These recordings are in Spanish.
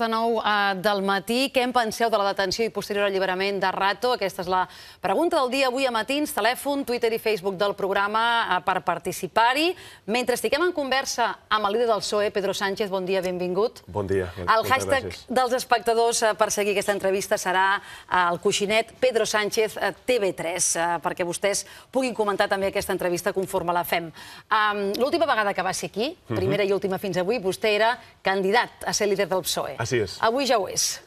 de nou eh, del matí. Què en penseu de la detenció i posterior alliberament de Rato? Aquesta és la pregunta del dia avui a matins. Telèfon, Twitter i Facebook del programa eh, per participar-hi. Mentre estiquem en conversa amb el líder del PSOE, Pedro Sánchez, bon dia, benvingut. Bon dia. el hashtag dels espectadors eh, per seguir aquesta entrevista serà el coixinet Pedro Sánchez TV3, perquè vostès puguin comentar també aquesta entrevista conforme la fem. L'última vegada que va ser aquí, mhm. primera i última fins avui, vostè era candidat a ser líder del PSOE. A Así es.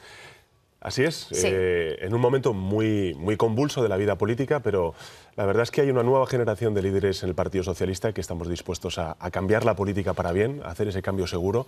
Así es, eh, en un momento muy, muy convulso de la vida política, pero La verdad es que hay una nueva generación de líderes en el Partido Socialista que estamos dispuestos a, a, cambiar la política para bien, a hacer ese cambio seguro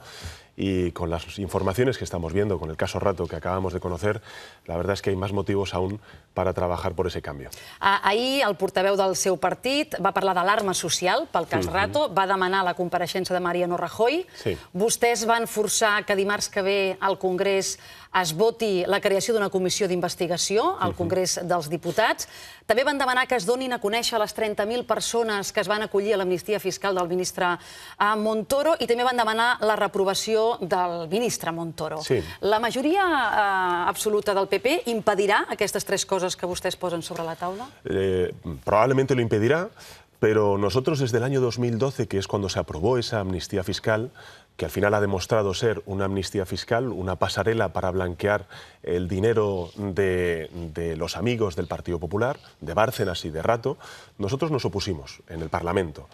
y con las informaciones que estamos viendo, con el caso Rato que acabamos de conocer, la verdad es que hay más motivos aún para trabajar por ese canvi. Ahir el portaveu del seu partit va parlar d'alarma social pel cas mm -hmm. Rato, va demanar la compareixença de Mariano Rajoy. Sí. Vostès van forçar que dimarts que ve al Congrés es voti la creació d'una comissió d'investigació al Congrés mm -hmm. dels Diputats. També van demanar que es doni donin a conèixer les 30.000 persones que es van acollir a l'amnistia fiscal del ministre eh, Montoro i també van demanar la reprovació del ministre Montoro. Sí. La majoria eh, absoluta del PP impedirà aquestes tres coses que vostès posen sobre la taula? Eh, probablement lo impedirá, però nosotros des del any 2012, que és quan se aprovó esa amnistia fiscal, que al final ha demostrado ser una amnistía fiscal, una pasarela para blanquear el dinero de, los amigos del Partido Popular, de Bárcenas y de Rato, nosotros nos opusimos en el Parlamento.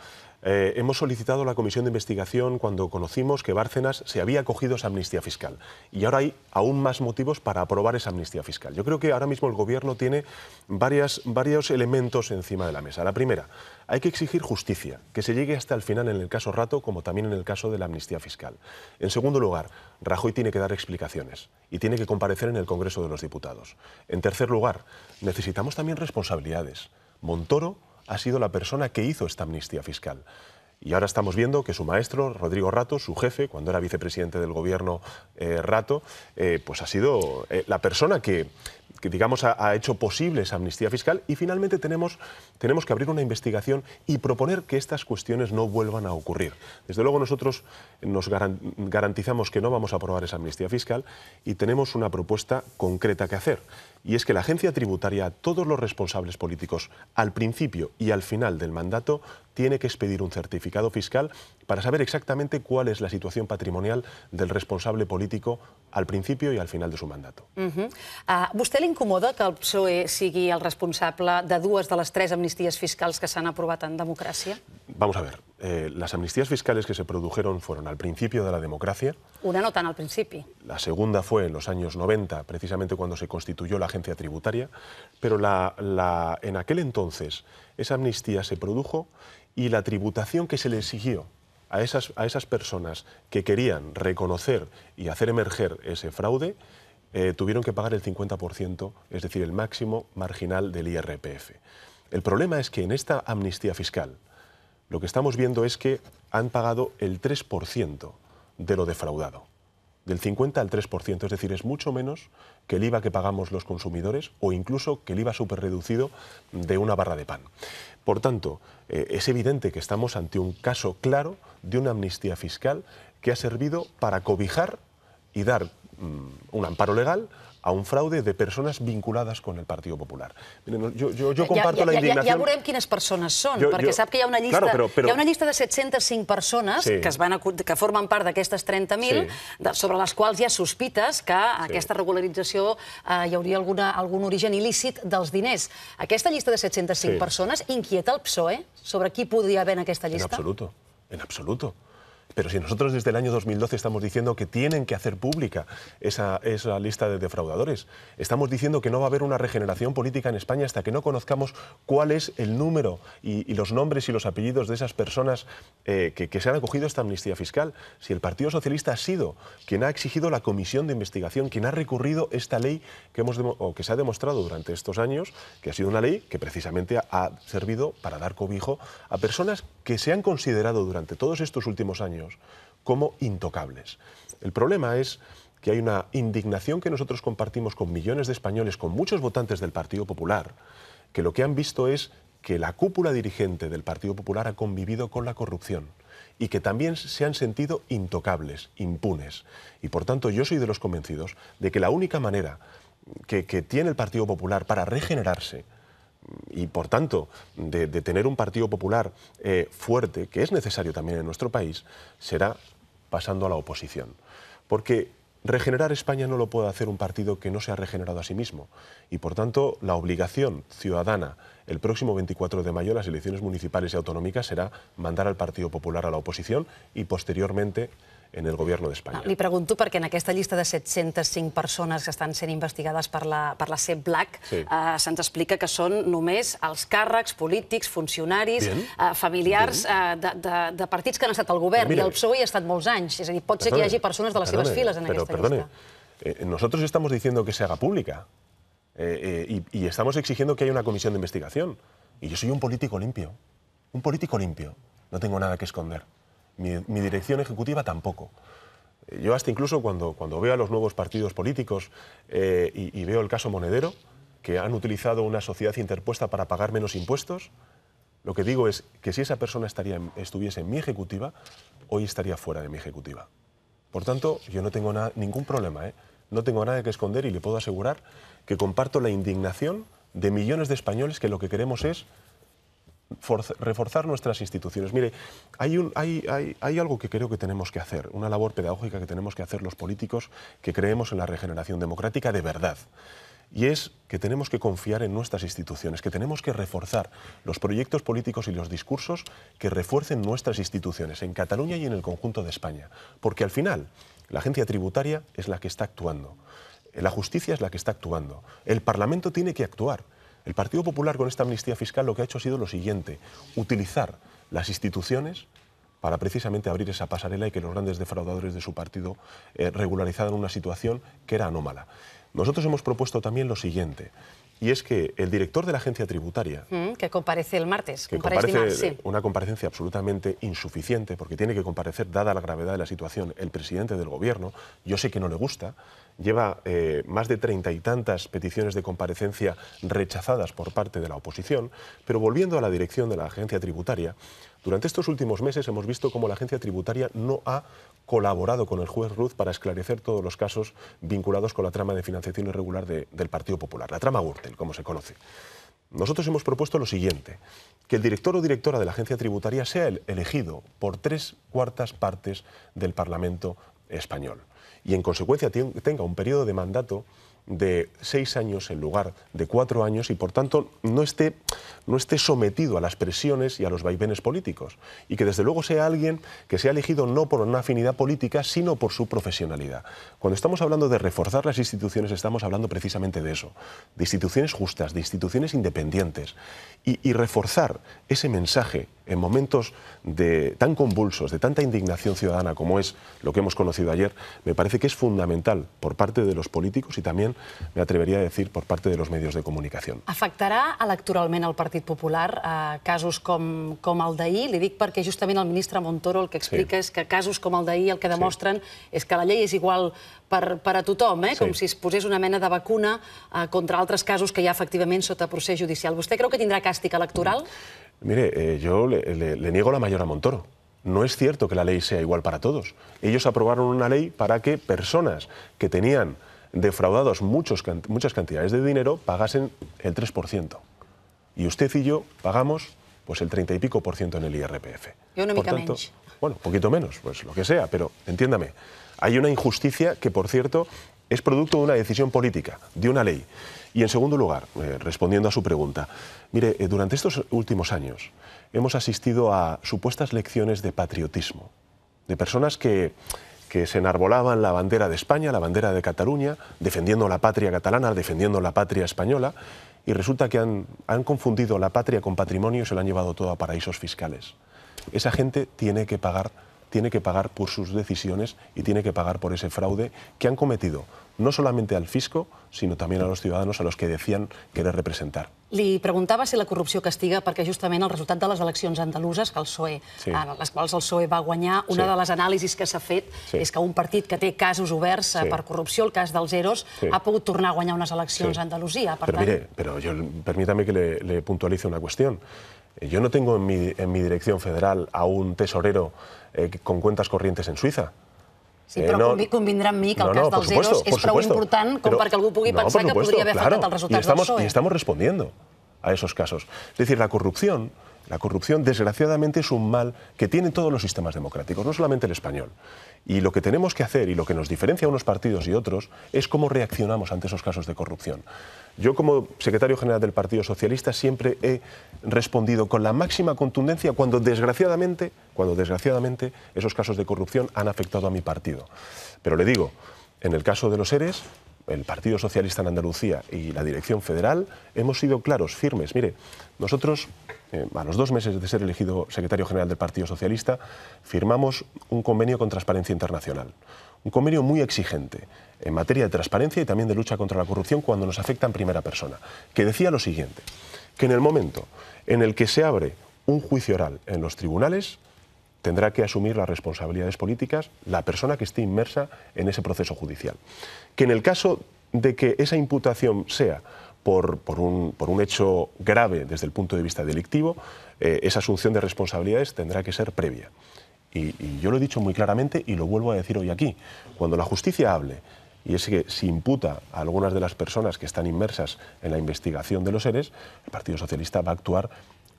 Eh, hemos solicitado la comisión de investigación cuando conocimos que Bárcenas se había acogido esa amnistía fiscal. Y ahora hay aún más motivos para aprobar esa amnistía fiscal. Yo creo que ahora mismo el Gobierno tiene varias, varios elementos encima de la mesa. La primera, hay que exigir justicia, que se llegue hasta el final en el caso Rato, como también en el caso de la amnistía fiscal. En segundo lugar, Rajoy tiene que dar explicaciones y tiene que comparecer en el Congreso de los Diputados. En tercer lugar, necesitamos también responsabilidades. Montoro ha sido la persona que hizo esta amnistía fiscal. Y ahora estamos viendo que su maestro, Rodrigo Rato, su jefe, cuando era vicepresidente del gobierno eh, Rato, eh, pues ha sido eh, la persona que, digamos, ha, hecho posible esa amnistía fiscal. Y finalmente tenemos, tenemos que abrir una investigación y proponer que estas cuestiones no vuelvan a ocurrir. Desde luego nosotros nos garantizamos que no vamos a aprobar esa amnistía fiscal y tenemos una propuesta concreta que hacer y es que la agencia tributaria a todos los responsables políticos al principio y al final del mandato tiene que expedir un certificado fiscal para saber exactamente cuál es la situación patrimonial del responsable político al principio y al final de su mandato. Uh ah, le incomoda que el PSOE siga el responsable de dos de las tres amnistías fiscales que se han aprobado en democracia? Vamos a ver, eh, las amnistías fiscales que se produjeron fueron al principio de la democracia. Una no tan al principio. La segunda fue en los años 90, precisamente cuando se constituyó la agencia tributaria, pero la, la, en aquel entonces esa amnistía se produjo y la tributación que se le exigió a esas, a esas personas que querían reconocer y hacer emerger ese fraude, eh, tuvieron que pagar el 50%, es decir, el máximo marginal del IRPF. El problema es que en esta amnistía fiscal lo que estamos viendo es que han pagado el 3% de lo defraudado del 50 al 3%, es decir, es mucho menos que el IVA que pagamos los consumidores o incluso que el IVA superreducido de una barra de pan. Por tanto, eh, es evidente que estamos ante un caso claro de una amnistía fiscal que ha servido para cobijar y dar mm, un amparo legal a un fraude de personas vinculadas con el Partido Popular. Miren, yo, yo, yo comparto ja, ja, la indignación... Ja, ja veurem quines persones són, jo, perquè jo... sap que hi ha una llista, claro, però, però... Hi ha una llista de 705 persones sí. que, es van, que formen part d'aquestes 30.000, sí. sobre les quals hi ha sospites que sí. aquesta regularització eh, hi hauria alguna, algun origen il·lícit dels diners. Aquesta llista de 705 sí. persones inquieta el PSOE sobre qui podria haver en aquesta llista? En absoluto, en absoluto. Pero si nosotros desde el año 2012 estamos diciendo que tienen que hacer pública esa, lista de defraudadores, estamos diciendo que no va a haber una regeneración política en España hasta que no conozcamos cuál es el número y, los nombres y los apellidos de esas personas eh, que, se han acogido a esta amnistía fiscal. Si el Partido Socialista ha sido quien ha exigido la comisión de investigación, quien ha recurrido esta ley que, hemos que se ha demostrado durante estos años, que ha sido una ley que precisamente ha servido para dar cobijo a personas que se han considerado durante todos estos últimos años como intocables. El problema es que hay una indignación que nosotros compartimos con millones de españoles, con muchos votantes del Partido Popular, que lo que han visto es que la cúpula dirigente del Partido Popular ha convivido con la corrupción y que también se han sentido intocables, impunes. Y por tanto yo soy de los convencidos de que la única manera que, que tiene el Partido Popular para regenerarse, y por tanto de, tener un Partido Popular eh, fuerte, que es necesario también en nuestro país, será pasando a la oposición. Porque regenerar España no lo puede hacer un partido que no se ha regenerado a sí mismo. Y por tanto, la obligación ciudadana el próximo 24 de mayo, las elecciones municipales y autonómicas, será mandar al Partido Popular a la oposición y posteriormente en el govern d'Espanya. Ah, li pregunto perquè en aquesta llista de 705 persones que estan sent investigades per la, per la CEP Black sí. eh, se'ns explica que són només els càrrecs polítics, funcionaris, eh, familiars eh, de, de, de partits que han estat al govern. I el PSOE hi ha estat molts anys. És a dir, pot perdone, ser que hi hagi persones de les perdone, seves files en però, aquesta perdone, llista. Eh, eh, nosotros estamos diciendo que se haga pública eh, eh, y, y estamos exigiendo que haya una comisión de investigación. Y yo soy un político limpio, un político limpio. No tengo nada que esconder. mi, dirección ejecutiva tampoco. Eh, yo hasta incluso cuando, cuando veo a los nuevos partidos políticos eh, y, veo el caso Monedero, que han utilizado una sociedad interpuesta para pagar menos impuestos, lo que digo es que si esa persona estaría, estuviese en mi ejecutiva, hoy estaría fuera de mi ejecutiva. Por tanto, yo no tengo ningún problema, ¿eh? no tengo nada que esconder y le puedo asegurar que comparto la indignación de millones de españoles que lo que queremos es reforzar nuestras instituciones. Mire, hay, algo que creo que tenemos que hacer, una labor pedagógica que tenemos que hacer los políticos que creemos en la regeneración democrática de verdad. Y es que tenemos que confiar en nuestras instituciones, que tenemos que reforzar los proyectos políticos y los discursos que refuercen nuestras instituciones en Cataluña y en el conjunto de España. Porque al final, la agencia tributaria es la que está actuando. La justicia es la que está actuando. El Parlamento tiene que actuar. El Partido Popular con esta amnistía fiscal lo que ha hecho ha sido lo siguiente, utilizar las instituciones para precisamente abrir esa pasarela y que los grandes defraudadores de su partido eh, regularizaran una situación que era anómala. Nosotros hemos propuesto también lo siguiente, y es que el director de la agencia tributaria... Mm, que comparece el martes. Que comparece una comparecencia absolutamente insuficiente, porque tiene que comparecer, dada la gravedad de la situación, el presidente del gobierno. Yo sé que no le gusta, lleva eh, más de treinta y tantas peticiones de comparecencia rechazadas por parte de la oposición, pero volviendo a la dirección de la agencia tributaria, durante estos últimos meses hemos visto cómo la agencia tributaria no ha colaborado con el juez Ruz para esclarecer todos los casos vinculados con la trama de financiación irregular del Partido Popular, la trama Gürtel, como se conoce. Nosotros hemos propuesto lo siguiente, que el director o directora de la agencia tributaria sea el elegido por tres cuartas partes del Parlamento español y en consecuencia tenga un periodo de mandato de seis años en lugar de cuatro años y, por tanto, no esté, no esté sometido a las presiones y a los vaivenes políticos. Y que, desde luego, sea alguien que sea elegido no por una afinidad política, sino por su profesionalidad. Cuando estamos hablando de reforzar las instituciones, estamos hablando precisamente de eso, de instituciones justas, de instituciones independientes. Y, y reforzar ese mensaje en momentos de, tan convulsos, de tanta indignación ciudadana como es lo que hemos conocido ayer, me parece que es fundamental por parte de los políticos y también también, me atrevería a decir, por parte de los medios de comunicación. Afectarà electoralment el Partit Popular a casos com, com el d'ahir? Li dic perquè justament el ministre Montoro el que explica sí. és que casos com el d'ahir el que demostren sí. és que la llei és igual per, per a tothom, eh? Sí. com si es posés una mena de vacuna eh, contra altres casos que hi ha efectivament sota procés judicial. Vostè creu que tindrà càstig electoral? Mm. Mire, eh, yo le, le, le niego la mayor a Montoro. No es cierto que la ley sea igual para todos. Ellos aprobaron una ley para que personas que tenían defraudados muchos, muchas cantidades de dinero pagasen el 3%. Y usted y yo pagamos pues el 30 y pico por ciento en el IRPF. por tanto, bueno, poquito menos, pues lo que sea, pero entiéndame, hay una injusticia que, por cierto, es producto de una decisión política, de una ley. Y en segundo lugar, eh, respondiendo a su pregunta, mire, eh, durante estos últimos años hemos asistido a supuestas lecciones de patriotismo, de personas que que se enarbolaban la bandera de España, la bandera de Cataluña, defendiendo la patria catalana, defendiendo la patria española, y resulta que han, confundido la patria con patrimonio y se lo han llevado todo a paraísos fiscales. Esa gente tiene que pagar por sus decisiones y tiene que pagar por ese fraude que han cometido no solamente al fisco, sinó també a los ciudadanos a los que decían querer representar. Li preguntava si la corrupció castiga perquè justament el resultat de les eleccions andaluses, que el PSOE, sí. en les quals el PSOE va guanyar, una sí. de les anàlisis que s'ha fet sí. és que un partit que té casos oberts eh, sí. per corrupció, el cas dels Eros, sí. ha pogut tornar a guanyar unes eleccions sí. a Andalusia. Per però tant... mire, però yo, permítame que le, le puntualice una qüestió. Yo no tengo en mi, en mi dirección federal a un tesorero eh, con cuentas corrientes en Suiza. Sí, però eh, no, convindrà amb mi que el no, cas dels no, EROs és prou supuesto, important com però, perquè algú pugui pensar no, supuesto, que podria haver claro, afectat els resultats estamos, del PSOE. Y estamos respondiendo a esos casos. Es decir, la corrupción La corrupción, desgraciadamente, es un mal que tienen todos los sistemas democráticos, no solamente el español. Y lo que tenemos que hacer y lo que nos diferencia a unos partidos y otros es cómo reaccionamos ante esos casos de corrupción. Yo como secretario general del Partido Socialista siempre he respondido con la máxima contundencia cuando desgraciadamente, cuando desgraciadamente esos casos de corrupción han afectado a mi partido. Pero le digo, en el caso de los EREs, el Partido Socialista en Andalucía y la Dirección Federal hemos sido claros, firmes. Mire, nosotros eh, a los dos meses de ser elegido secretario general del Partido Socialista, firmamos un convenio con Transparencia Internacional. Un convenio muy exigente en materia de transparencia y también de lucha contra la corrupción cuando nos afecta en primera persona, que decía lo siguiente, que en el momento en el que se abre un juicio oral en los tribunales, tendrá que asumir las responsabilidades políticas la persona que esté inmersa en ese proceso judicial. Que en el caso de que esa imputación sea por, un, hecho grave desde el punto de vista delictivo, eh, esa asunción de responsabilidades tendrá que ser previa. Y, yo lo he dicho muy claramente y lo vuelvo a decir hoy aquí. Cuando la justicia hable, y es que se imputa a algunas de las personas que están inmersas en la investigación de los seres, el Partido Socialista va a actuar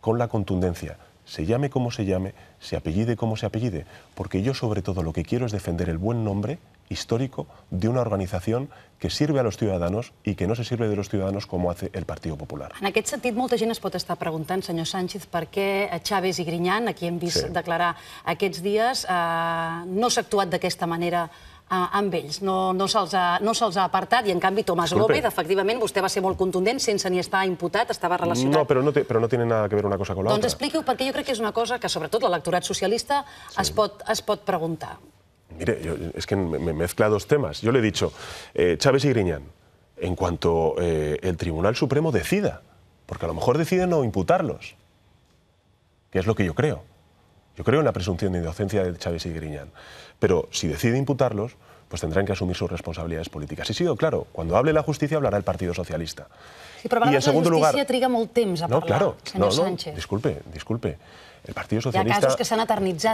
con la contundencia. Se llame como se llame, se apellide como se apellide, porque yo sobre todo lo que quiero es defender el buen nombre histórico de una organización que sirve a los ciudadanos y que no se sirve de los ciudadanos como hace el Partit Popular. En aquest sentit, molta gent es pot estar preguntant, senyor Sánchez, per què Chávez i Grinyan, a qui hem vist sí. declarar aquests dies, eh, no s'ha actuat d'aquesta manera eh, amb ells. No, no se'ls ha, no se ha apartat i, en canvi, Tomàs López, efectivament, vostè va ser molt contundent, sense ni estar imputat, estava relacionat... No, però no, té, però no tiene nada que ver una cosa amb l'altra. Doncs expliqui-ho, perquè jo crec que és una cosa que, sobretot, l'electorat socialista sí. es, pot, es pot preguntar. Mire, es que me mezcla dos temas. Yo le he dicho, eh, Chávez y Griñán, en cuanto eh, el Tribunal Supremo decida, porque a lo mejor decide no imputarlos, que es lo que yo creo. Yo creo en la presunción de inocencia de Chávez y Griñán. Pero si decide imputarlos, pues tendrán que asumir sus responsabilidades políticas. Y sido, oh, claro, cuando hable la justicia hablará el Partido Socialista. Y en la justicia lugar... no, claro, Disculpe, disculpe. El Partido Socialista...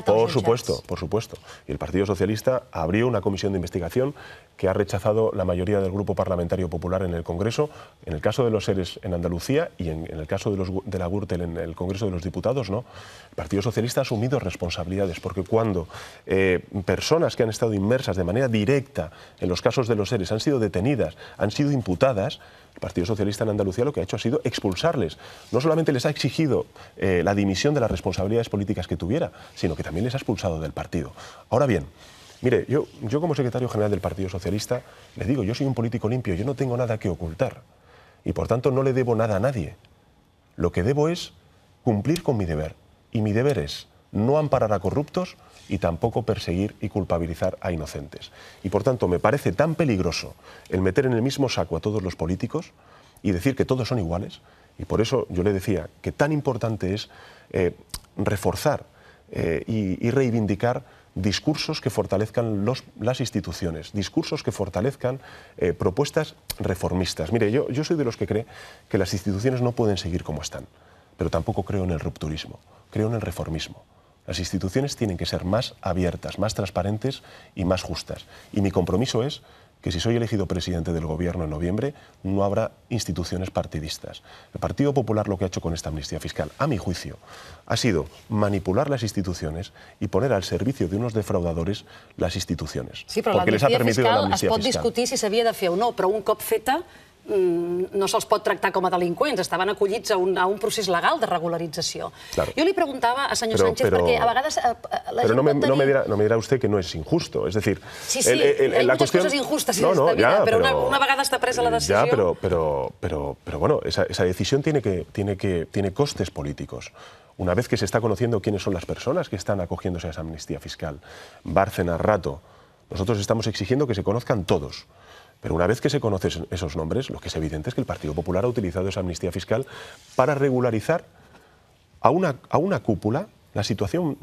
Por supuesto, por supuesto. Y el Partido Socialista abrió una comisión de investigación que ha rechazado la mayoría del Grupo Parlamentario Popular en el Congreso, en el caso de los seres en Andalucía y en, el caso de, la Gürtel en el Congreso de los Diputados, no. El Partido Socialista ha asumido responsabilidades, porque cuando eh, personas que han estado inmersas de manera directa en los casos de los seres han sido detenidas, han sido imputadas, el Partido Socialista en Andalucía lo que ha hecho ha sido expulsarles. No solamente les ha exigido eh, la dimisión de las responsabilidades políticas que tuviera, sino que también les ha expulsado del partido. Ahora bien, Mire, yo, yo como secretario general del Partido Socialista le digo, yo soy un político limpio, yo no tengo nada que ocultar y por tanto no le debo nada a nadie. Lo que debo es cumplir con mi deber y mi deber es no amparar a corruptos y tampoco perseguir y culpabilizar a inocentes. Y por tanto, me parece tan peligroso el meter en el mismo saco a todos los políticos y decir que todos son iguales. Y por eso yo le decía que tan importante es eh, reforzar eh, y, reivindicar discursos que fortalezcan las instituciones, discursos que fortalezcan eh, propuestas reformistas. Mire, yo, yo, soy de los que cree que las instituciones no pueden seguir como están, pero tampoco creo en el rupturismo, creo en el reformismo. Las instituciones tienen que ser más abiertas, más transparentes y más justas. Y mi compromiso es que si soy elegido presidente del Gobierno en noviembre, no habrá instituciones partidistas. El Partido Popular lo que ha hecho con esta amnistía fiscal, a mi juicio, ha sido manipular las instituciones y poner al servicio de unos defraudadores las instituciones. Sí, les ha fiscal es discutir si se había de fer o no, pero un copfeta Mm, no se'ls pot tractar com a delinqüents, estaven acollits a un, a un procés legal de regularització. Claro. Jo li preguntava a senyor Sánchez, però, perquè a vegades a, eh, a eh, la però gent no me, tenir... No me, dirà, no me dirà usted que no és injusto, a dir... Sí, sí, el, el, el, hi la moltes cuestión... cosas injustas no, no, esta vida, ya, però, una, una vegada està presa la decisió... Ja, però, però, però, però bueno, esa, esa decisió tiene, que, tiene, que, tiene costes polítics. una vez que se está conociendo quiénes son las personas que están acogiéndose a esa amnistía fiscal. Bárcena, Rato, nosotros estamos exigiendo que se conozcan todos. Pero una vez que se conocen esos nombres, lo que es evidente es que el Partido Popular ha utilizado esa amnistía fiscal para regularizar a una, cúpula, la situación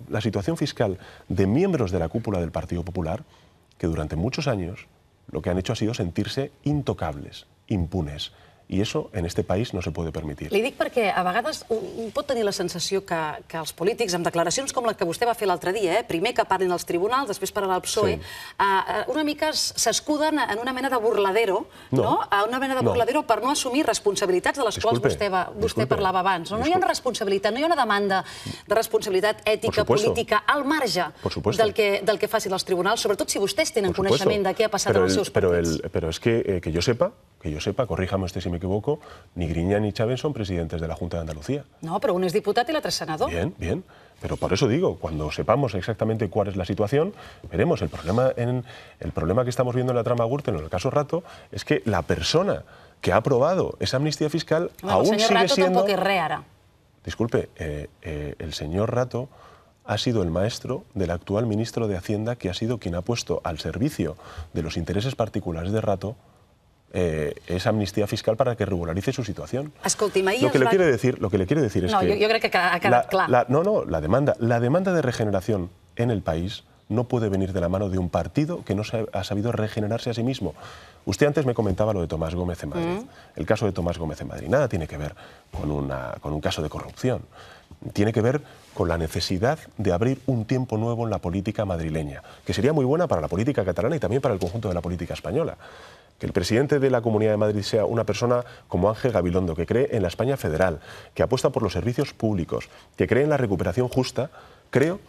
fiscal de miembros de la cúpula del Partido Popular, que durante muchos años lo que han hecho ha sido sentirse intocables, impunes. I això en este país no se pot permetir. Li dic perquè a vegades un pot tenir la sensació que, que els polítics, amb declaracions com la que vostè va fer l'altre dia, eh, primer que parlin als tribunals, després parlar al PSOE, sí. Eh, eh, una mica s'escuden en una mena de burladero, no. no? A una mena de burladero no. per no assumir responsabilitats de les disculpe, quals vostè, va, vostè disculpe, parlava abans. No? no hi ha una responsabilitat, no hi ha una demanda de responsabilitat ètica, política, al marge del que, del que facin els tribunals, sobretot si vostès tenen coneixement de què ha passat però en els seus partits. Però, el, però és que, eh, que jo sepa, que jo sepa, corríjame usted si me equivoco, ni Griña ni Chávez son presidentes de la Junta de Andalucía. No, pero uno es diputado y el otro es senador. Bien, bien. Pero por eso digo, cuando sepamos exactamente cuál es la situación, veremos. El problema, en, el problema que estamos viendo en la trama Gürtel, en el caso Rato, es que la persona que ha aprobado esa amnistía fiscal aún señor sigue siendo... Disculpe, eh, eh, el señor Rato ha sido el maestro del actual ministro de Hacienda, que ha sido quien ha puesto al servicio de los intereses particulares de Rato eh, es amnistía fiscal para que regularice su situación. lo que le quiero decir, lo que le decir es no, que... No, que la, no, no, la demanda, la demanda de regeneración en el país no puede venir de la mano de un partido que no se ha sabido regenerarse a sí mismo. Usted antes me comentaba lo de Tomás Gómez en Madrid. Mm. El caso de Tomás Gómez en Madrid nada tiene que ver con, con un caso de corrupción. Tiene que ver con la necesidad de abrir un tiempo nuevo en la política madrileña, que sería muy buena para la política catalana y también para el conjunto de la política española que el presidente de la Comunidad de Madrid sea una persona como Ángel Gabilondo, que cree en la España federal, que apuesta por los servicios públicos, que cree en la recuperación justa, creo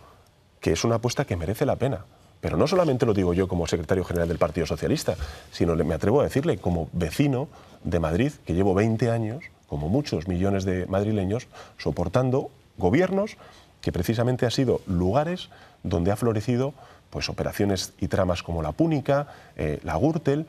que es una apuesta que merece la pena. Pero no solamente lo digo yo como secretario general del Partido Socialista, sino me atrevo a decirle como vecino de Madrid, que llevo 20 años, como muchos millones de madrileños, soportando gobiernos que precisamente han sido lugares donde ha florecido pues, operaciones y tramas como la Púnica, eh, la Gürtel,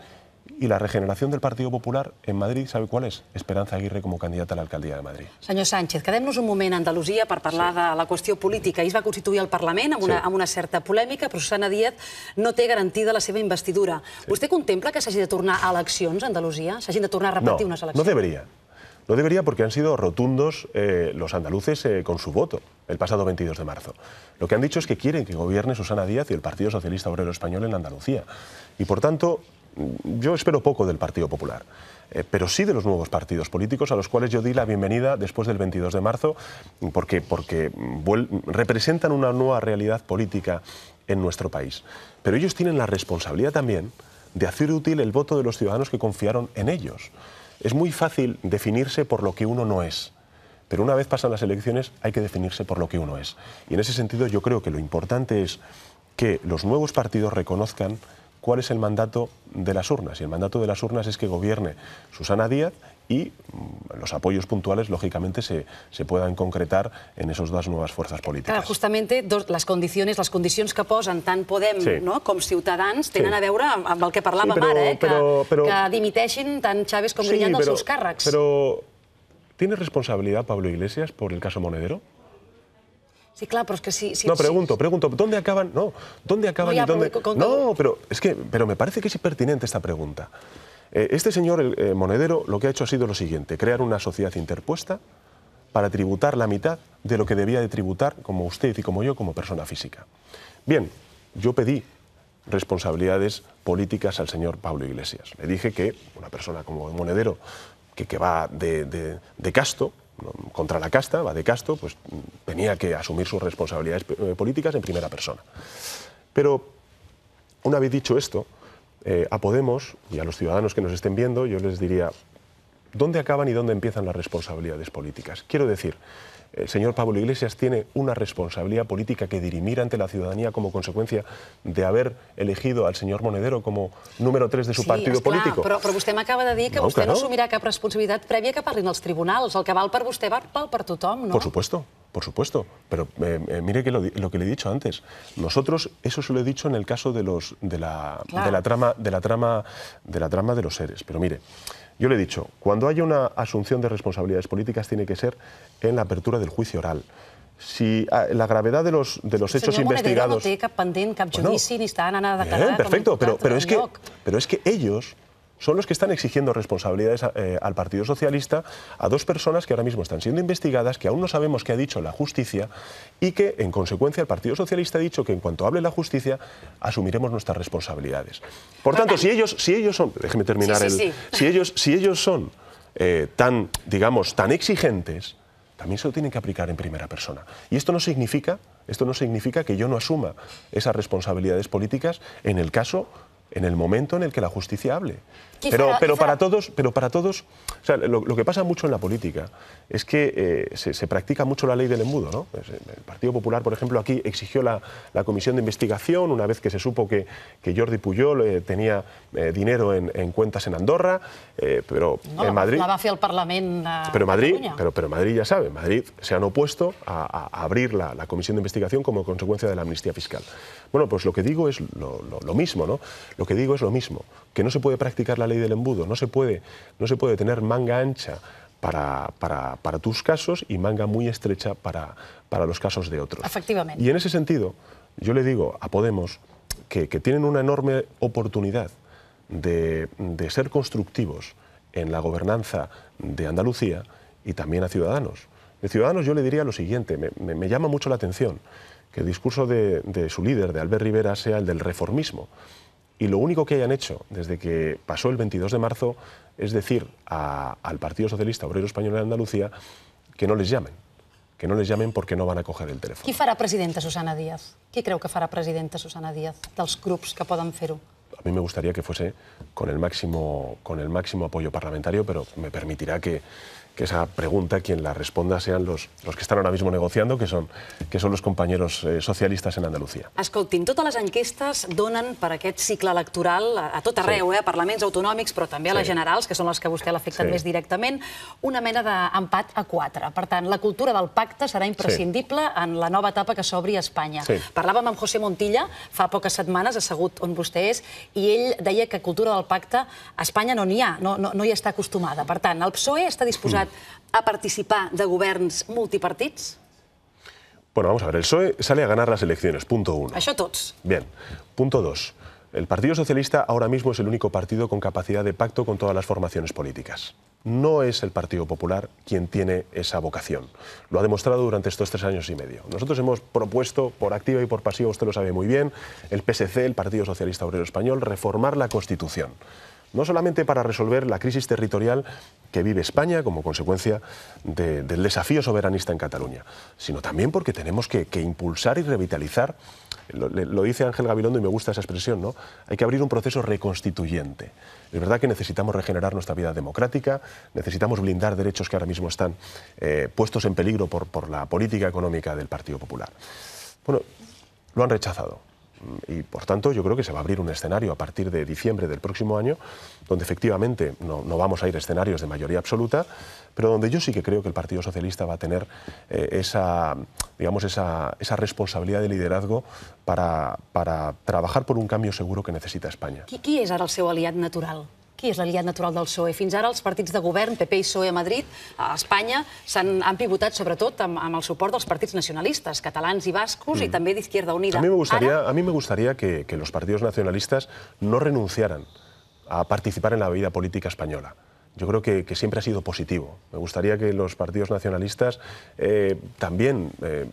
Y la regeneración del Partido Popular en Madrid, ¿sabe cuál és? Esperanza Aguirre com a candidata a l'alcaldia de Madrid. Senyor Sánchez, quedem-nos un moment a Andalusia per parlar sí. de la qüestió política. Ahir es va constituir el Parlament amb una, sí. amb una certa polèmica, però Susana Díaz no té garantida la seva investidura. Sí. Vostè contempla que s'hagi de tornar a eleccions a Andalusia? S'hagin de tornar a repetir no, unes eleccions? No debería. No debería porque han sido rotundos eh, los andaluces eh, con su voto el pasado 22 de marzo. Lo que han dicho es que quieren que gobierne Susana Díaz y el Partido Socialista Obrero Español en Andalucía. Y por tanto, yo espero poco del Partido Popular, eh, pero sí de los nuevos partidos políticos a los cuales yo di la bienvenida después del 22 de marzo, porque, porque representan una nueva realidad política en nuestro país. Pero ellos tienen la responsabilidad también de hacer útil el voto de los ciudadanos que confiaron en ellos. Es muy fácil definirse por lo que uno no es. Pero una vez pasan las elecciones hay que definirse por lo que uno es. Y en ese sentido yo creo que lo importante es que los nuevos partidos reconozcan cuál es el mandato de las urnas. Y el mandato de las urnas es que gobierne Susana Díaz y mm, los apoyos puntuales, lógicamente, se, se puedan concretar en esas dos nuevas fuerzas políticas. justamente las condiciones que posan, tan Podem como no, com Ciutadans tenen a que parlàvem sí, eh, que, que Chávez como sí, de dels seus càrrecs. ¿tiene responsabilidad Pablo Iglesias por el caso Monedero? Sí, claro, pero que no, pregunto, pregunto, ¿dónde acaban? No, ¿dónde acaban no, dónde? no, pero es que, pero me parece que es pertinente esta pregunta. Eh, este señor, eh, monedero, lo que ha hecho ha sido lo siguiente, crear una sociedad interpuesta para tributar la mitad de lo que debía de tributar como usted y como yo, como persona física. Bien, yo pedí responsabilidades políticas al señor Pablo Iglesias. Le dije que una persona como monedero, que, que va de, de casto, contra la casta, va de casto, pues tenía que asumir sus responsabilidades eh, políticas en primera persona. Pero una vez dicho esto, eh, a Podemos y a los ciudadanos que nos estén viendo, yo les diría, ¿dónde acaban y dónde empiezan las responsabilidades políticas? Quiero decir, el eh, señor Pablo Iglesias tiene una responsabilidad política que dirimir ante la ciudadanía como consecuencia de haber elegido al señor Monedero como número tres de su partido político. Pero usted me de decir que no, asumirá no, responsabilidad. cap que parlin tribunals. El usted no? Por supuesto. Por supuesto, pero eh, eh, mire lo, que le he dicho antes. Nosotros, eso se lo he dicho en el caso de los la, de la trama de la trama de la trama de los seres. Pero mire, yo le he dicho, cuando haya una asunción de responsabilidades políticas tiene que ser en la apertura del juicio oral si ah, la gravedad de los, de los hechos investigados... perfecto, pero que, que ellos son los que están exigiendo responsabilidades eh, al Partido Socialista a dos personas que ahora mismo están siendo investigadas, que aún no sabemos qué ha dicho la justicia y que, en consecuencia, el Partido Socialista ha dicho que en cuanto hable la justicia asumiremos nuestras responsabilidades. Por tanto, si ellos, si ellos son, déjeme terminar el, si ellos, si ellos son eh, tan, digamos, tan exigentes, también se lo tienen que aplicar en primera persona. Y esto no significa, esto no significa que yo no asuma esas responsabilidades políticas en el caso en el momento en el que la justicia hable pero, para todos, pero para todos lo, que pasa mucho en la política es que eh, se, practica mucho la ley del embudo. ¿no? Eh, el Partido Popular, por ejemplo, aquí exigió la, comisión de investigación una vez que se supo que, Jordi Puyol eh, tenía dinero en, cuentas en Andorra, pero en Madrid... La el Parlamento pero Madrid, pero, Madrid ya sabe, Madrid se han opuesto a, abrir la, comisión de investigación como consecuencia de la amnistía fiscal. Bueno, pues lo que digo es lo mismo, ¿no? Lo que digo es lo mismo que no se puede practicar la ley del embudo, no se puede, no se puede tener manga ancha para, para, tus casos y manga muy estrecha para, los casos de otros. Efectivamente. Y en ese sentido, yo le digo a Podemos que, tienen una enorme oportunidad de, ser constructivos en la gobernanza de Andalucía y también a Ciudadanos. De Ciudadanos yo le diría lo siguiente, me, llama mucho la atención que el discurso de, de, su líder, de Albert Rivera, sea el del reformismo. Y lo único que hayan hecho desde que pasó el 22 de marzo es decir al Partido Socialista Obrero Español de Andalucía que no les llamen, que no les llamen porque no van a coger el teléfono. ¿Qué fará presidenta Susana Díaz? ¿Qué creo que fará presidenta Susana Díaz los grupos que puedan hacerlo? A mí me gustaría que fuese con el máximo, con el máximo apoyo parlamentario, pero me permitirá que, que esa pregunta quien la responda sean los, los que estan ara mismo negociando, que son, que son los compañeros eh, socialistes en Andalucía. Escoltin, totes les enquestes donen per aquest cicle electoral a, a tot arreu, sí. eh, a parlaments autonòmics, però també a sí. les generals, que són les que a vostè l'afecten sí. més directament, una mena d'empat a quatre. Per tant, la cultura del pacte serà imprescindible sí. en la nova etapa que s'obri a Espanya. Sí. Parlàvem amb José Montilla fa poques setmanes, assegut on vostè és, i ell deia que cultura del pacte a Espanya no n'hi ha, no, no, no hi està acostumada. Per tant, el PSOE està disposat mm a participar de gobiernos multipartidos? Bueno, vamos a ver, el PSOE sale a ganar las elecciones, punto uno. Això tots. Bien, punto dos. El Partido Socialista ahora mismo es el único partido con capacidad de pacto con todas las formaciones políticas. No es el Partido Popular quien tiene esa vocación. Lo ha demostrado durante estos tres años y medio. Nosotros hemos propuesto, por activa y por pasiva, usted lo sabe muy bien, el PSC, el Partido Socialista Obrero Español, reformar la Constitución no solamente para resolver la crisis territorial que vive España como consecuencia del desafío soberanista en Cataluña, sino también porque tenemos que, impulsar y revitalizar, lo, dice Ángel Gabilondo y me gusta esa expresión, ¿no? hay que abrir un proceso reconstituyente. Es verdad que necesitamos regenerar nuestra vida democrática, necesitamos blindar derechos que ahora mismo están eh, puestos en peligro por, por la política económica del Partido Popular. Bueno, lo han rechazado. Y por tanto, yo creo que se va a abrir un escenario a partir de diciembre del próximo año, donde efectivamente no, vamos a ir a escenarios de mayoría absoluta, pero donde yo sí que creo que el Partido Socialista va a tener eh, esa, responsabilidad de liderazgo para, trabajar por un cambio seguro que necesita España. ¿Quién es es el seu natural? Qui és l'aliat natural del PSOE? Fins ara els partits de govern, PP i PSOE a Madrid, a Espanya, han, han pivotat sobretot amb, amb el suport dels partits nacionalistes, catalans i bascos, mm. y también de Izquierda Unida. A mí me gustaría, Ara... a mí me gustaría que, que los partidos nacionalistas no renunciaran a participar en la vida política española yo creo que, que, siempre ha sido positivo. Me gustaría que los partidos nacionalistas eh, también, eh,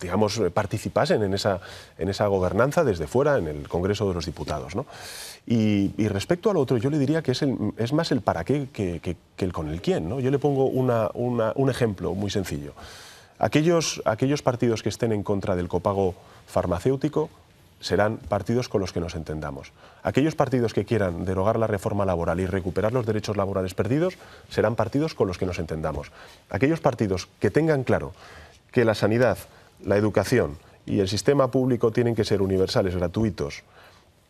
digamos, participasen en esa, en esa gobernanza desde fuera, en el Congreso de los Diputados. ¿no? Y, respecto al otro, yo le diría que es, más el para qué que, el con el quién. Yo le pongo un ejemplo muy sencillo. aquellos partidos que estén en contra del copago farmacéutico serán partidos con los que nos entendamos. Aquellos partidos que quieran derogar la reforma laboral y recuperar los derechos laborales perdidos serán partidos con los que nos entendamos. Aquellos partidos que tengan claro que la sanidad, la educación y el sistema público tienen que ser universales, gratuitos,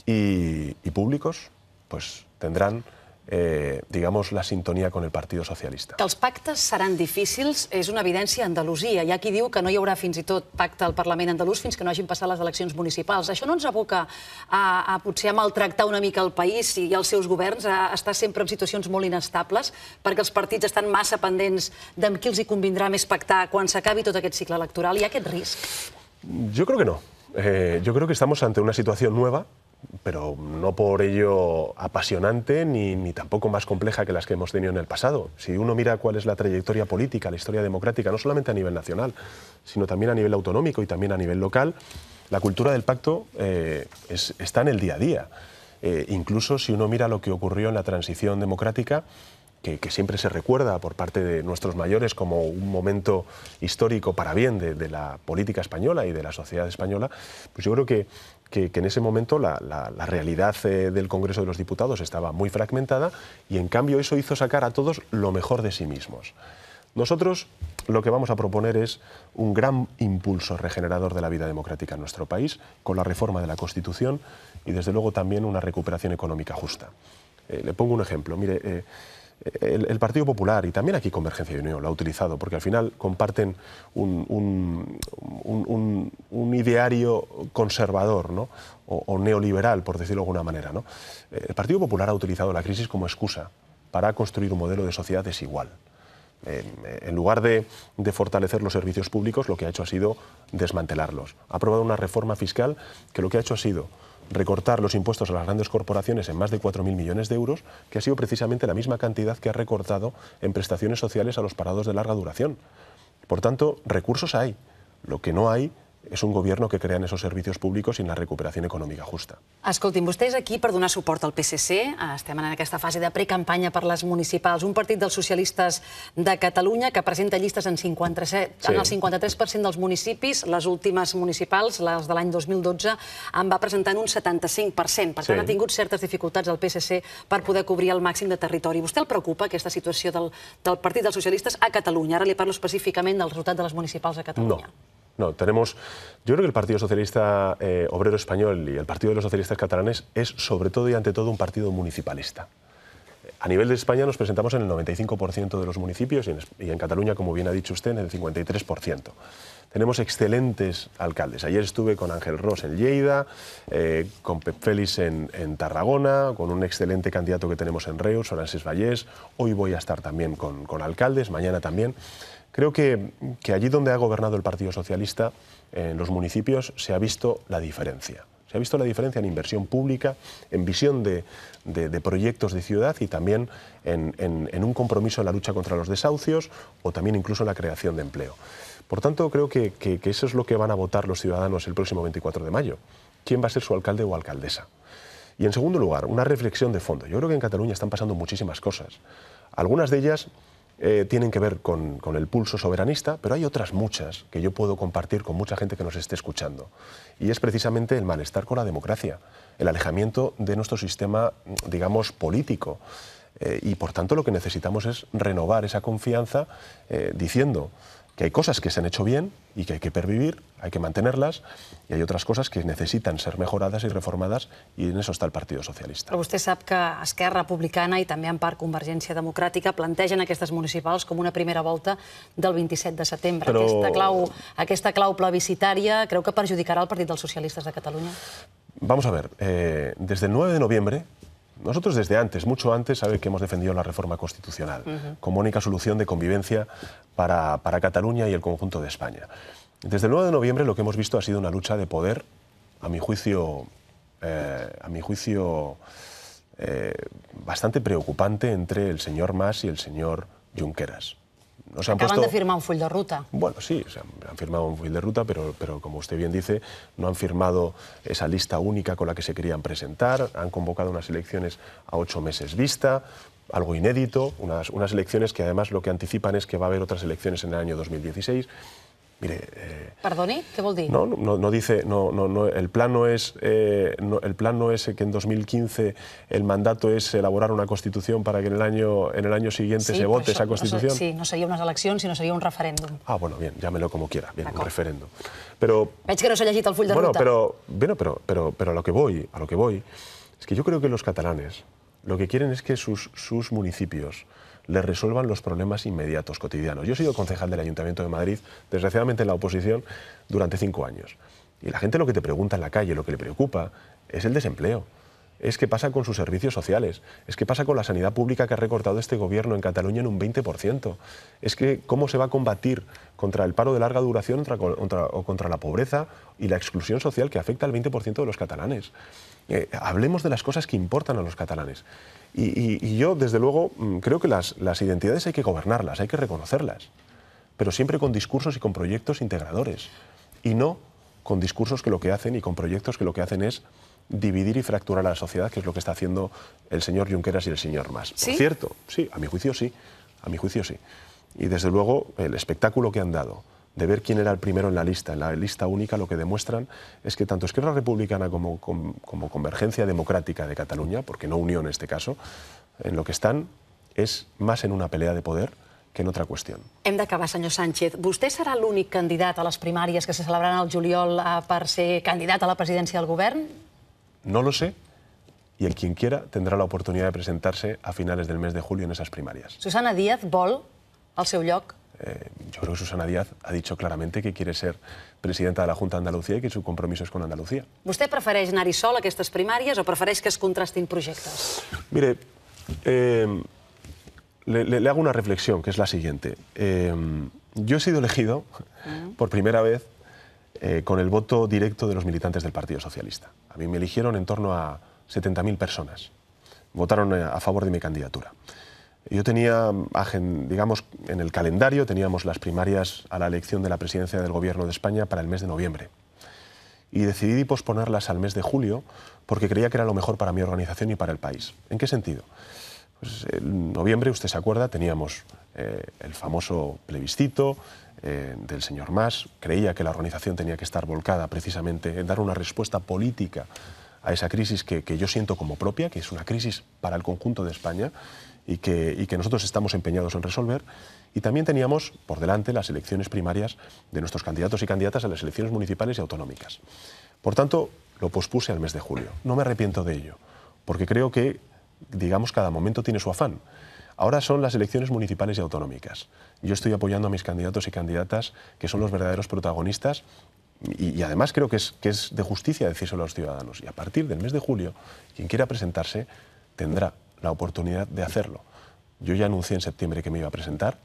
y, y públicos, pues tendrán eh, digamos, la sintonia con el Partit Socialista. Que els pactes seran difícils és una evidència a Andalusia. Hi ha qui diu que no hi haurà fins i tot pacte al Parlament andalús fins que no hagin passat les eleccions municipals. Això no ens aboca a, a potser a maltractar una mica el país i els seus governs, a, a estar sempre en situacions molt inestables, perquè els partits estan massa pendents d'amb qui els hi convindrà més pactar quan s'acabi tot aquest cicle electoral. Hi ha aquest risc? Jo crec que no. Eh, yo creo que estamos ante una situación nueva pero no por ello apasionante ni, tampoco más compleja que las que hemos tenido en el pasado. Si uno mira cuál es la trayectoria política, la historia democrática, no solamente a nivel nacional, sino también a nivel autonómico y también a nivel local, la cultura del pacto eh, está en el día a día. Eh, incluso si uno mira lo que ocurrió en la transición democrática, que, siempre se recuerda por parte de nuestros mayores como un momento histórico para bien de, de, la política española y de la sociedad española, pues yo creo que que, en ese momento la, realidad eh, del Congreso de los Diputados estaba muy fragmentada y en cambio eso hizo sacar a todos lo mejor de sí mismos. Nosotros lo que vamos a proponer es un gran impulso regenerador de la vida democrática en nuestro país, con la reforma de la Constitución y desde luego también una recuperación económica justa. Eh, le pongo un ejemplo. Mire, eh, el, Partido Popular, y también aquí Convergencia y Unión lo ha utilizado, porque al final comparten un, ideario conservador ¿no? o, neoliberal, por decirlo de alguna manera. Eh, el Partido Popular ha utilizado la crisis como excusa para construir un modelo de sociedad desigual. en lugar de, de, fortalecer los servicios públicos, lo que ha hecho ha sido desmantelarlos. Ha aprobado una reforma fiscal que lo que ha hecho ha sido recortar los impuestos a las grandes corporaciones en más de 4.000 millones de euros, que ha sido precisamente la misma cantidad que ha recortado en prestaciones sociales a los parados de larga duración. Por tanto, recursos hay. Lo que no hay és un govern que crea esos serveis públics i la recuperació econòmica justa. Escoltin, és aquí per donar suport al PSC, ah, estem en aquesta fase de precampanya per les municipals, un partit dels socialistes de Catalunya que presenta llistes en, 57, sí. en el 53% dels municipis, les últimes municipals, les de l'any 2012, en va presentar en un 75%, per tant sí. ha tingut certes dificultats el PSC per poder cobrir el màxim de territori. Vostè el preocupa aquesta situació del, del partit dels socialistes a Catalunya? Ara li parlo específicament del resultat de les municipals a Catalunya. No No, tenemos... Yo creo que el Partido Socialista eh, Obrero Español y el Partido de los Socialistas Catalanes es sobre todo y ante todo un partido municipalista. A nivel de España nos presentamos en el 95% de los municipios y en, Cataluña, como bien ha dicho usted, en el 53%. Tenemos excelentes alcaldes. Ayer estuve con Ángel Ross en Lleida, eh, con Pep Félix en, Tarragona, con un excelente candidato que tenemos en Reus, Francis Vallés. Hoy voy a estar también con alcaldes, mañana también. Creo que, allí donde ha gobernado el Partido Socialista, en los municipios, se ha visto la diferencia. Se ha visto la diferencia en inversión pública, en visión de, proyectos de ciudad y también en, un compromiso en la lucha contra los desahucios o también incluso en la creación de empleo. Por tanto, creo que, que, eso es lo que van a votar los ciudadanos el próximo 24 de mayo. ¿Quién va a ser su alcalde o alcaldesa? Y en segundo lugar, una reflexión de fondo. Yo creo que en Cataluña están pasando muchísimas cosas. Algunas de ellas eh, tienen que ver con, el pulso soberanista, pero hay otras muchas que yo puedo compartir con mucha gente que nos esté escuchando. Y es precisamente el malestar con la democracia, el alejamiento de nuestro sistema, digamos, político. Eh, y por tanto lo que necesitamos es renovar esa confianza eh, diciendo, que hay cosas que se han hecho bien y que hay que pervivir, hay que mantenerlas, y hay otras cosas que necessiten ser mejoradas i reformades, i en eso està el Partit Socialista. Però vostè sap que Esquerra Republicana i també en part Convergència Democràtica plantegen aquestes municipals com una primera volta del 27 de setembre. Però... Aquesta, clau, aquesta clau plebiscitària creu que perjudicarà el Partit dels Socialistes de Catalunya? Vamos a ver, eh, desde el 9 de noviembre Nosotros desde antes, mucho antes, sabe que hemos defendido la reforma constitucional como única solución de convivencia para, Cataluña y el conjunto de España. Desde el 9 de noviembre lo que hemos visto ha sido una lucha de poder, a mi juicio, eh, a mi juicio eh, bastante preocupante entre el señor Mas y el señor Junqueras han de firmar un full de ruta. Bueno, sí, han firmado un full de ruta, pero, como usted bien dice, no han firmado esa lista única con la que se querían presentar, han convocado unas elecciones a ocho meses vista, algo inédito, unas, unas elecciones que además lo que anticipan es que va a haber otras elecciones en el año 2016. Mire, eh, Perdoni, ¿Qué No, no, no dice, no, no, el plan no es, eh, el es que en 2015 el mandato es elaborar una constitución para que en el año, en el año siguiente se vote esa constitución. No sí, no sería una elecciones, sino sería un referéndum. Ah, bueno, bien, llámelo como quiera, bien, un referéndum. Pero, que no de bueno, Pero, bueno, pero, pero, a lo que voy, a lo que voy, es que yo creo que los catalanes lo que quieren es que sus, sus municipios, le resuelvan los problemas inmediatos, cotidianos. Yo he sido concejal del Ayuntamiento de Madrid, desgraciadamente en la oposición, durante cinco años. Y la gente lo que te pregunta en la calle, lo que le preocupa, es el desempleo es qué pasa con sus servicios sociales, es qué pasa con la sanidad pública que ha recortado este gobierno en Cataluña en un 20%, es que cómo se va a combatir contra el paro de larga duración contra, o contra la pobreza y la exclusión social que afecta al 20% de los catalanes. Eh, hablemos de las cosas que importan a los catalanes. Y, yo, desde luego, mm, creo que las identidades hay que gobernarlas, hay que reconocerlas, pero siempre con discursos y con proyectos integradores, y no con discursos que lo que hacen y con proyectos que lo que hacen es dividir y fracturar a la sociedad, que es lo que está haciendo el señor Junqueras y el señor Mas. Por cierto, sí, a mi juicio sí, a mi juicio sí. Y desde luego el espectáculo que han dado de ver quién era el primero en la lista, en la lista única, lo que demuestran es que tanto Esquerra Republicana como, como, Convergencia Democrática de Cataluña, porque no Unión, en este caso, en lo que están es más en una pelea de poder que en otra cuestión. Hem d'acabar, senyor Sánchez. será el único candidato a las primarias que se celebrarán al juliol eh, per ser candidato a la presidencia? del govern? No lo sé, y el quien quiera tendrá la oportunidad de presentarse a finales del mes de julio en esas primarias. ¿Susana Díaz vol al seu lloc? Eh, yo creo que Susana Díaz ha dicho claramente que quiere ser presidenta de la Junta de Andalucía y que su compromiso es con Andalucía. ¿Usted prefereix anar sola sol a estas o prefereix que es contrastin proyectos? Mire, eh, le, hago una reflexión, que es la siguiente. Eh, yo he sido elegido mm. por primera vez eh, con el voto directo de los militantes del Partido Socialista. A mí me eligieron en torno a 70.000 personas. Votaron eh, a favor de mi candidatura. Yo tenía, mm, digamos, en el calendario teníamos las primarias a la elección de la presidencia del Gobierno de España para el mes de noviembre. Y decidí posponerlas al mes de julio porque creía que era lo mejor para mi organización y para el país. ¿En qué sentido? Pues en noviembre, usted se acuerda, teníamos eh, el famoso plebiscito, eh, del señor Mas. Creía que la organización tenía que estar volcada precisamente en dar una respuesta política a esa crisis que, yo siento como propia, que es una crisis para el conjunto de España y que, y que nosotros estamos empeñados en resolver. Y también teníamos por delante las elecciones primarias de nuestros candidatos y candidatas a las elecciones municipales y autonómicas. Por tanto, lo pospuse al mes de julio. No me arrepiento de ello, porque creo que, digamos, cada momento tiene su afán. Ahora son las elecciones municipales y autonómicas. Yo estoy apoyando a mis candidatos y candidatas, que son los verdaderos protagonistas, y, además creo que es, que es de justicia decírselo a los ciudadanos. Y a partir del mes de julio, quien quiera presentarse tendrá la oportunidad de hacerlo. Yo ya anuncié en septiembre que me iba a presentar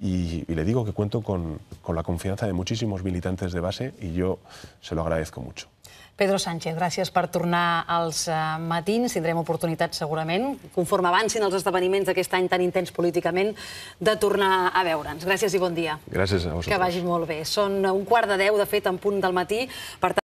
Y, y le digo que cuento con, con la confianza de muchísimos militantes de base y yo se lo agradezco mucho. Pedro Sánchez, gràcies per tornar als eh, matins. Tindrem oportunitat, segurament, conforme avancin els esdeveniments d'aquest any tan intens políticament, de tornar a veure'ns. Gràcies i bon dia. Gràcies a vosaltres. Que vagi molt bé. Són un quart de deu, de fet, en punt del matí. Per tant...